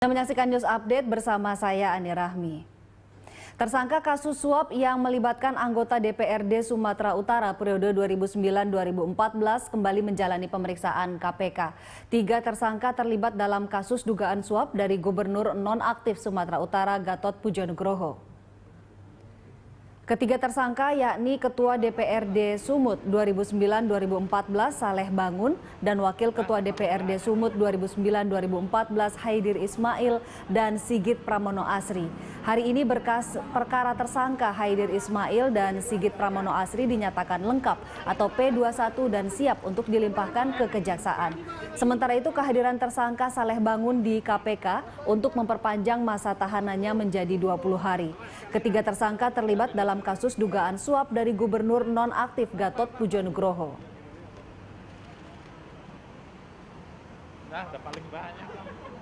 Anda menyaksikan news update bersama saya Ani Rahmi. Tersangka kasus suap yang melibatkan anggota DPRD Sumatera Utara periode 2009-2014 kembali menjalani pemeriksaan KPK. Tiga tersangka terlibat dalam kasus dugaan suap dari Gubernur Nonaktif Sumatera Utara Gatot Pujo Nugroho. Ketiga tersangka yakni Ketua DPRD Sumut 2009-2014 Saleh Bangun dan Wakil Ketua DPRD Sumut 2009-2014 Haidir Ismail dan Sigit Pramono Asri. Hari ini berkas perkara tersangka Haidir Ismail dan Sigit Pramono Asri dinyatakan lengkap atau P21 dan siap untuk dilimpahkan ke kejaksaan. Sementara itu kehadiran tersangka Saleh Bangun di KPK untuk memperpanjang masa tahanannya menjadi 20 hari. Ketiga tersangka terlibat dalam kasus dugaan suap dari Gubernur nonaktif Gatot Pujo Nugroho. Nah,